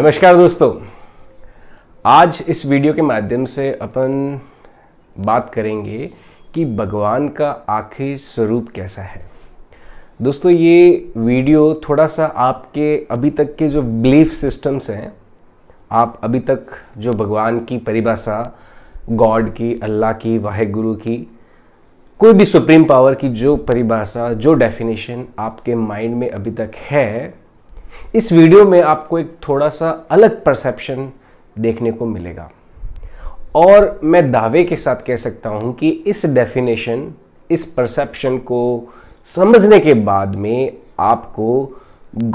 नमस्कार दोस्तों आज इस वीडियो के माध्यम से अपन बात करेंगे कि भगवान का आखिर स्वरूप कैसा है दोस्तों ये वीडियो थोड़ा सा आपके अभी तक के जो बिलीफ सिस्टम्स हैं आप अभी तक जो भगवान की परिभाषा गॉड की अल्लाह की वाहेगुरु की कोई भी सुप्रीम पावर की जो परिभाषा जो डेफिनेशन आपके माइंड में अभी तक है इस वीडियो में आपको एक थोड़ा सा अलग परसेप्शन देखने को मिलेगा और मैं दावे के साथ कह सकता हूं कि इस डेफिनेशन इस परसेप्शन को समझने के बाद में आपको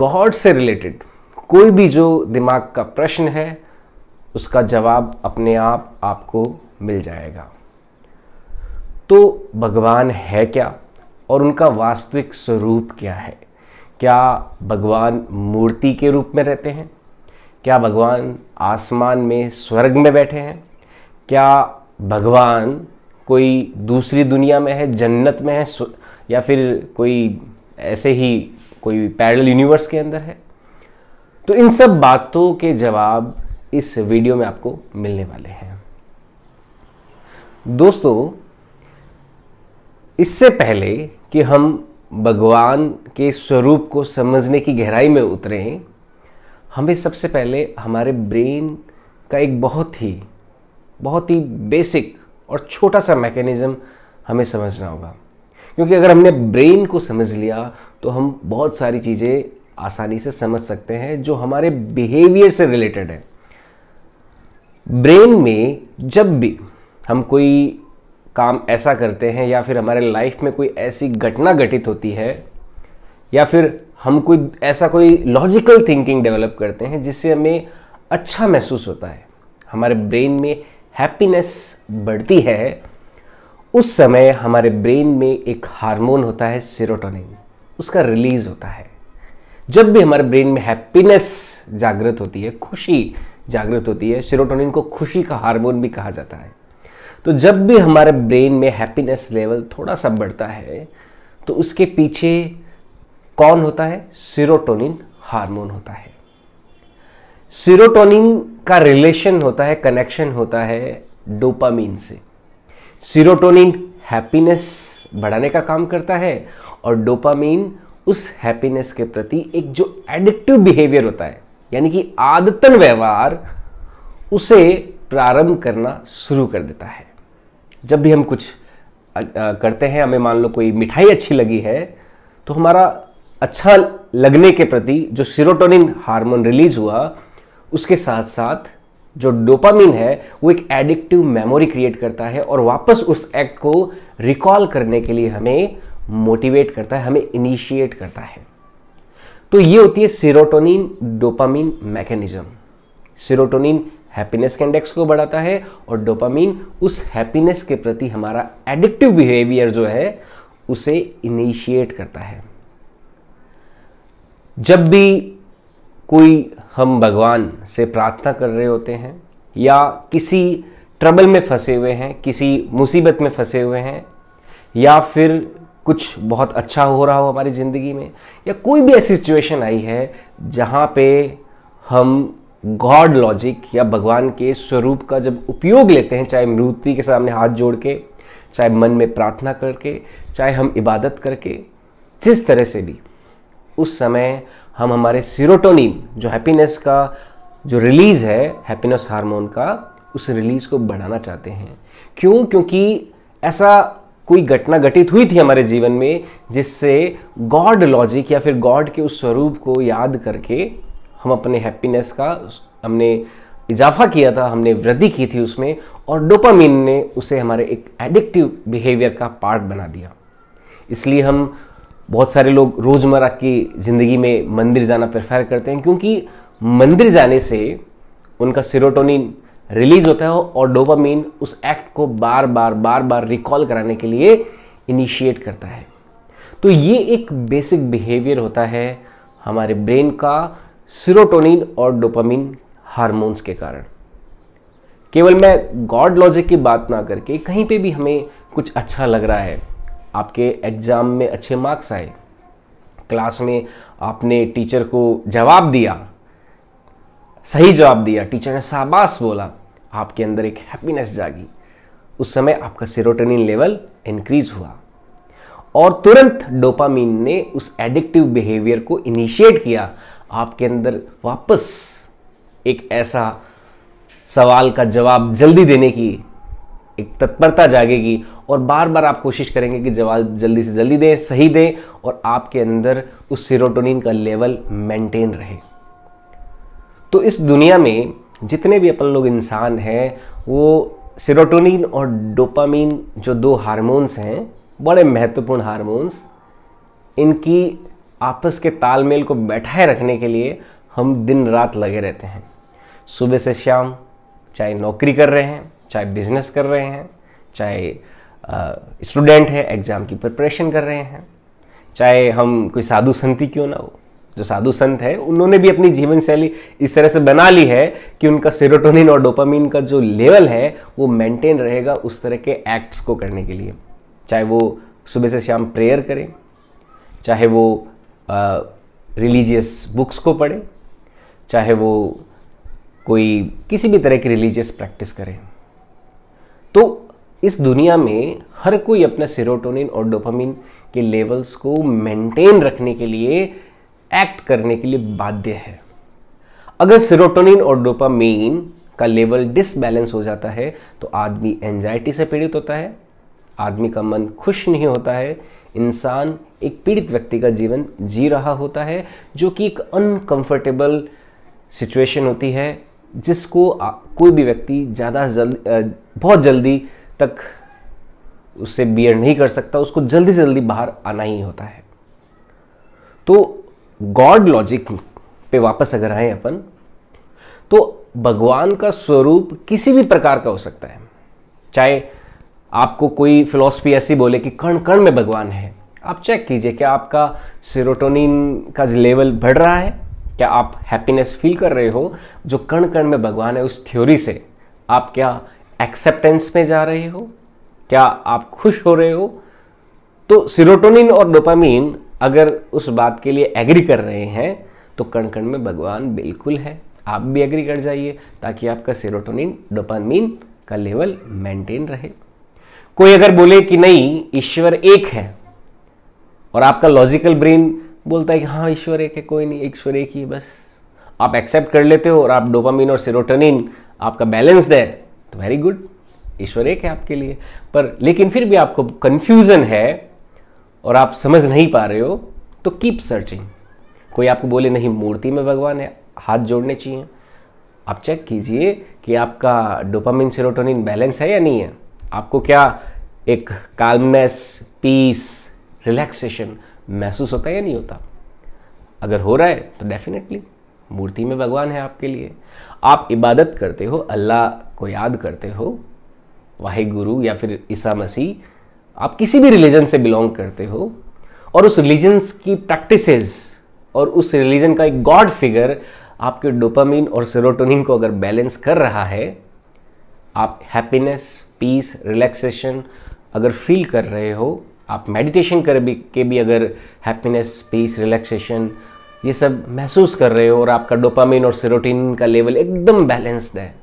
गॉड से रिलेटेड कोई भी जो दिमाग का प्रश्न है उसका जवाब अपने आप आपको मिल जाएगा तो भगवान है क्या और उनका वास्तविक स्वरूप क्या है क्या भगवान मूर्ति के रूप में रहते हैं क्या भगवान आसमान में स्वर्ग में बैठे हैं क्या भगवान कोई दूसरी दुनिया में है जन्नत में है या फिर कोई ऐसे ही कोई पैरल यूनिवर्स के अंदर है तो इन सब बातों के जवाब इस वीडियो में आपको मिलने वाले हैं दोस्तों इससे पहले कि हम भगवान के स्वरूप को समझने की गहराई में उतरे हैं हमें सबसे पहले हमारे ब्रेन का एक बहुत ही बहुत ही बेसिक और छोटा सा मैकेनिज़्म हमें समझना होगा क्योंकि अगर हमने ब्रेन को समझ लिया तो हम बहुत सारी चीज़ें आसानी से समझ सकते हैं जो हमारे बिहेवियर से रिलेटेड है ब्रेन में जब भी हम कोई काम ऐसा करते हैं या फिर हमारे लाइफ में कोई ऐसी घटना घटित होती है या फिर हम कोई ऐसा कोई लॉजिकल थिंकिंग डेवलप करते हैं जिससे हमें अच्छा महसूस होता है हमारे ब्रेन में हैप्पीनेस बढ़ती है उस समय हमारे ब्रेन में एक हार्मोन होता है सिरोटोनिन उसका रिलीज होता है जब भी हमारे ब्रेन में हैप्पीनेस जागृत होती है खुशी जागृत होती है सिरोटोनिन को खुशी का हार्मोन भी कहा जाता है तो जब भी हमारे ब्रेन में हैप्पीनेस लेवल थोड़ा सा बढ़ता है तो उसके पीछे कौन होता है सीरोटोनिन हार्मोन होता है सीरोटोनिन का रिलेशन होता है कनेक्शन होता है डोपामीन से सीरोटोनिन हैप्पीनेस बढ़ाने का काम करता है और डोपामीन उस हैप्पीनेस के प्रति एक जो एडिक्टिव बिहेवियर होता है यानी कि आदतन व्यवहार उसे प्रारंभ करना शुरू कर देता है जब भी हम कुछ करते हैं हमें मान लो कोई मिठाई अच्छी लगी है तो हमारा अच्छा लगने के प्रति जो सीरोटोनिन हार्मोन रिलीज हुआ उसके साथ साथ जो डोपामिन है वो एक एडिक्टिव मेमोरी क्रिएट करता है और वापस उस एक्ट को रिकॉल करने के लिए हमें मोटिवेट करता है हमें इनिशिएट करता है तो ये होती है serotonin dopamine mechanism serotonin happiness के इंडेक्स को बढ़ाता है और डोपामीन उस हैप्पीनेस के प्रति हमारा एडिक्टिव बिहेवियर जो है उसे इनिशिएट करता है जब भी कोई हम भगवान से प्रार्थना कर रहे होते हैं या किसी ट्रबल में फंसे हुए हैं किसी मुसीबत में फंसे हुए हैं या फिर कुछ बहुत अच्छा हो रहा हो हमारी ज़िंदगी में या कोई भी ऐसी सिचुएशन आई है जहाँ पे हम गॉड लॉजिक या भगवान के स्वरूप का जब उपयोग लेते हैं चाहे मूर्ति के सामने हाथ जोड़ के चाहे मन में प्रार्थना करके चाहे हम इबादत करके जिस तरह से भी उस समय हम हमारे सीरोटोनिन जो हैप्पीनेस का जो रिलीज़ है हैप्पीनेस हार्मोन का उस रिलीज़ को बढ़ाना चाहते हैं क्यों क्योंकि ऐसा कोई घटना घटित हुई थी हमारे जीवन में जिससे गॉड लॉजिक या फिर गॉड के उस स्वरूप को याद करके हम अपने हैप्पीनेस का हमने इजाफा किया था हमने वृद्धि की थी उसमें और डोपामीन ने उसे हमारे एक एडिक्टिव बिहेवियर का पार्ट बना दिया इसलिए हम बहुत सारे लोग रोज़मर्रा की ज़िंदगी में मंदिर जाना प्रेफर करते हैं क्योंकि मंदिर जाने से उनका सिरोटोनिन रिलीज होता है और डोपामीन उस एक्ट को बार बार बार बार रिकॉल कराने के लिए इनिशिएट करता है तो ये एक बेसिक बिहेवियर होता है हमारे ब्रेन का सीरोटोनिन और डोपामिन हार्मोन्स के कारण केवल मैं गॉड लॉजिक की बात ना करके कहीं पे भी हमें कुछ अच्छा लग रहा है आपके एग्ज़ाम में अच्छे मार्क्स आए क्लास में आपने टीचर को जवाब दिया सही जवाब दिया टीचर ने शाबाश बोला आपके अंदर एक हैप्पीनेस जागी उस समय आपका सिरोटोनिन लेवल इंक्रीज हुआ और तुरंत डोपामीन ने उस एडिक्टिव बिहेवियर को इनिशिएट किया आपके अंदर वापस एक ऐसा सवाल का जवाब जल्दी देने की एक तत्परता जागेगी और बार बार आप कोशिश करेंगे कि जवाब जल्दी से जल्दी दें सही दें और आपके अंदर उस सीरोटोनिन का लेवल मेंटेन रहे तो इस दुनिया में जितने भी अपन लोग इंसान हैं वो सीरोटोनिन और डोपामीन जो दो हार्मोन्स हैं बड़े महत्वपूर्ण हार्मोन्स इनकी आपस के तालमेल को बैठाए रखने के लिए हम दिन रात लगे रहते हैं सुबह से शाम चाहे नौकरी कर रहे हैं चाहे बिजनेस कर रहे हैं चाहे स्टूडेंट है एग्ज़ाम की प्रिपरेशन कर रहे हैं चाहे हम कोई साधु संती क्यों ना हो जो साधु संत है उन्होंने भी अपनी जीवन शैली इस तरह से बना ली है कि उनका सेरोटोनिन और डोपामिन का जो लेवल है वो मेंटेन रहेगा उस तरह के एक्ट्स को करने के लिए चाहे वो सुबह से शाम प्रेयर करें चाहे वो रिलीजियस बुक्स को पढ़े चाहे वो कोई किसी भी तरह की रिलीजियस प्रैक्टिस करें तो इस दुनिया में हर कोई अपना सिरोटोनिन और डोपामिन के लेवल्स को मेंटेन रखने के लिए एक्ट करने के लिए बाध्य है अगर सिरोटोनिन और डोपामीन का लेवल डिसबैलेंस हो जाता है तो आदमी एंजाइटी से पीड़ित होता है आदमी का मन खुश नहीं होता है इंसान एक पीड़ित व्यक्ति का जीवन जी रहा होता है जो कि एक अनकंफर्टेबल सिचुएशन होती है जिसको कोई भी व्यक्ति ज़्यादा जल्द बहुत जल्दी तक उससे बियर नहीं कर सकता उसको जल्दी से जल्दी बाहर आना ही होता है तो गॉड लॉजिक पे वापस अगर आए अपन तो भगवान का स्वरूप किसी भी प्रकार का हो सकता है चाहे आपको कोई फिलॉसफी ऐसी बोले कि कण कण में भगवान है आप चेक कीजिए क्या आपका सीरोटोनिन का लेवल बढ़ रहा है क्या आप हैप्पीनेस फील कर रहे हो जो कण कण में भगवान है उस थ्योरी से आप क्या एक्सेप्टेंस में जा रहे हो क्या आप खुश हो रहे हो तो सीरोटोनिन और डोपामीन अगर उस बात के लिए एग्री कर रहे हैं तो कण कण में भगवान बिल्कुल है आप भी एग्री कर जाइए ताकि आपका सीरोटोनिन डोपामीन का लेवल मेंटेन रहे कोई अगर बोले कि नहीं ईश्वर एक है और आपका लॉजिकल ब्रेन बोलता है कि हाँ ईश्वर एक है कोई नहीं ईश्वर एक ही है बस आप एक्सेप्ट कर लेते हो और आप डोपामिन और सेरोटोनिन आपका बैलेंस्ड है तो वेरी गुड ईश्वर एक है आपके लिए पर लेकिन फिर भी आपको कन्फ्यूज़न है और आप समझ नहीं पा रहे हो तो कीप सर्चिंग कोई आपको बोले नहीं मूर्ति में भगवान है हाथ जोड़ने चाहिए आप चेक कीजिए कि आपका डोपामिन सेरोटोनिन बैलेंस है या नहीं है आपको क्या एक काल्मनेस पीस रिलैक्सेशन महसूस होता है या नहीं होता अगर हो रहा है तो डेफिनेटली मूर्ति में भगवान है आपके लिए आप इबादत करते हो अल्लाह को याद करते हो वाहे गुरु या फिर ईसा मसीह आप किसी भी रिलीजन से बिलोंग करते हो और उस रिलीजन्स की प्रैक्टिसेस और उस रिलीजन का एक गॉड फिगर आपके डोपामिन और सेरोटोनिन को अगर बैलेंस कर रहा है आप हैप्पीनेस पीस रिलैक्सेशन अगर फील कर रहे हो आप मेडिटेशन कर भी के भी अगर हैप्पीनेस पीस रिलैक्सेशन ये सब महसूस कर रहे हो और आपका डोपामिन और सेरोटिन का लेवल एकदम बैलेंस्ड है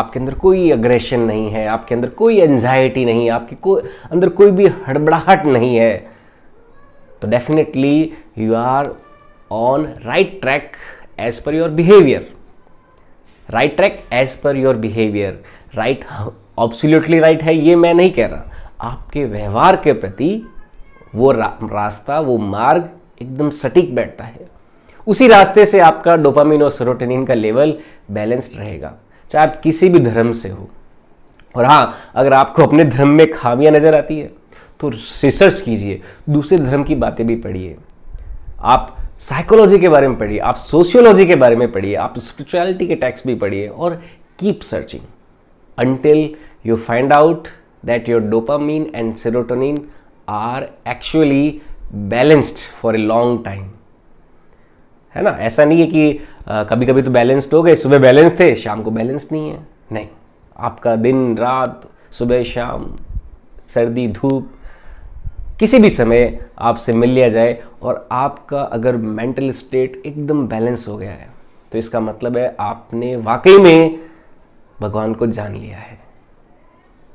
आपके अंदर कोई अग्रेशन नहीं है आपके अंदर कोई एनजाइटी नहीं है आपके को अंदर कोई भी हड़बड़ाहट नहीं है तो definitely you are on right track as per your behaviour right track as per your behaviour right absolutely right है ये मैं नहीं कह रहा आपके व्यवहार के प्रति वो रा, रास्ता वो मार्ग एकदम सटीक बैठता है उसी रास्ते से आपका डोपामिन और सेरोटोनिन का लेवल बैलेंस्ड रहेगा चाहे आप किसी भी धर्म से हो और हाँ अगर आपको अपने धर्म में खामियां नज़र आती है तो रिसर्च कीजिए दूसरे धर्म की बातें भी पढ़िए आप साइकोलॉजी के बारे में पढ़िए आप सोशियोलॉजी के बारे में पढ़िए आप स्पिरिचुअलिटी के टैक्स भी पढ़िए और keep searching until you find out that your dopamine and serotonin are actually balanced for a long time है ना ऐसा नहीं है कि आ, कभी कभी तो बैलेंस्ड हो गए सुबह बैलेंस थे शाम को बैलेंस नहीं है नहीं आपका दिन रात सुबह शाम सर्दी धूप किसी भी समय आपसे मिल लिया जाए और आपका अगर मेंटल स्टेट एकदम बैलेंस हो गया है तो इसका मतलब है आपने वाकई में भगवान को जान लिया है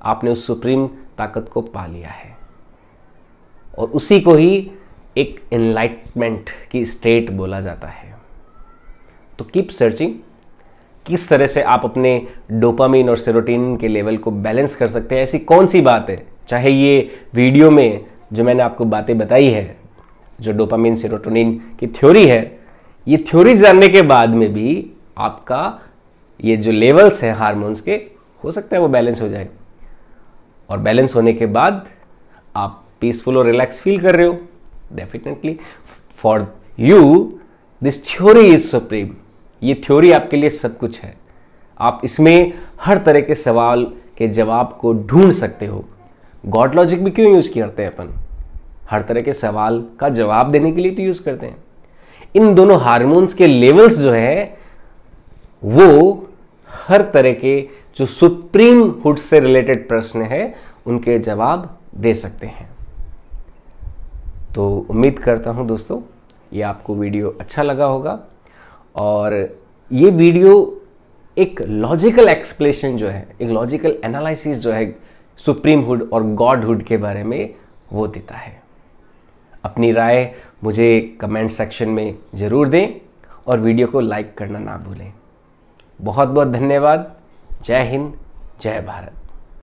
आपने उस सुप्रीम ताकत को पा लिया है और उसी को ही एक इनलाइटमेंट की स्टेट बोला जाता है तो कीप सर्चिंग किस तरह से आप अपने डोपामिन और सेरोटीन के लेवल को बैलेंस कर सकते हैं ऐसी कौन सी बात है चाहे ये वीडियो में जो मैंने आपको बातें बताई है जो डोपामिन सेरोटोनिन की थ्योरी है ये थ्योरी जानने के बाद में भी आपका ये जो लेवल्स हैं हार्मोन्स के हो सकता है वो बैलेंस हो जाए और बैलेंस होने के बाद आप पीसफुल और रिलैक्स फील कर रहे हो definitely for you this theory is supreme ये थ्योरी आपके लिए सब कुछ है आप इसमें हर तरह के सवाल के जवाब को ढूंढ सकते हो गॉड लॉजिक भी क्यों यूज़ करते हैं अपन हर तरह के सवाल का जवाब देने के लिए तो यूज़ करते हैं इन दोनों हार्मोन्स के लेवल्स जो है वो हर तरह के जो सुप्रीम हुड से रिलेटेड प्रश्न है उनके जवाब दे सकते हैं तो उम्मीद करता हूं दोस्तों ये आपको वीडियो अच्छा लगा होगा और ये वीडियो एक लॉजिकल एक्सप्लेशन जो है एक लॉजिकल एनालिसिस जो है सुप्रीम हुड और गॉड हुड के बारे में वो देता है अपनी राय मुझे कमेंट सेक्शन में ज़रूर दें और वीडियो को लाइक करना ना भूलें बहुत बहुत धन्यवाद जय हिंद जय भारत